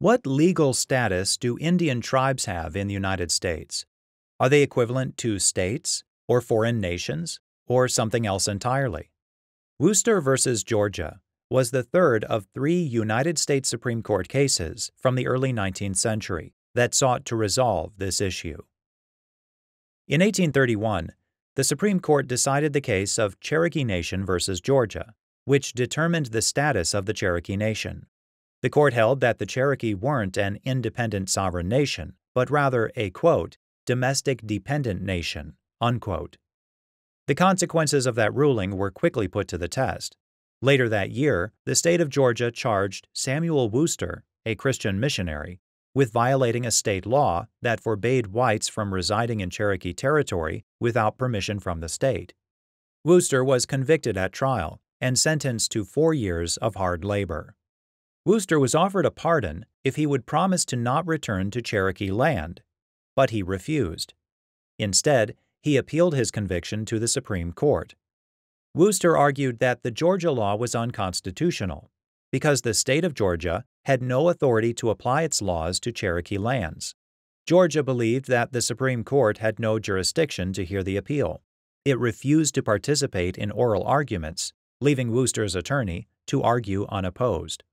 What legal status do Indian tribes have in the United States? Are they equivalent to states, or foreign nations, or something else entirely? Wooster versus Georgia was the third of three United States Supreme Court cases from the early 19th century that sought to resolve this issue. In 1831, the Supreme Court decided the case of Cherokee Nation versus Georgia, which determined the status of the Cherokee Nation. The court held that the Cherokee weren't an independent sovereign nation, but rather a, quote, domestic dependent nation, unquote. The consequences of that ruling were quickly put to the test. Later that year, the state of Georgia charged Samuel Wooster, a Christian missionary, with violating a state law that forbade whites from residing in Cherokee territory without permission from the state. Wooster was convicted at trial and sentenced to four years of hard labor. Wooster was offered a pardon if he would promise to not return to Cherokee land, but he refused. Instead, he appealed his conviction to the Supreme Court. Wooster argued that the Georgia law was unconstitutional because the state of Georgia had no authority to apply its laws to Cherokee lands. Georgia believed that the Supreme Court had no jurisdiction to hear the appeal. It refused to participate in oral arguments, leaving Wooster's attorney to argue unopposed.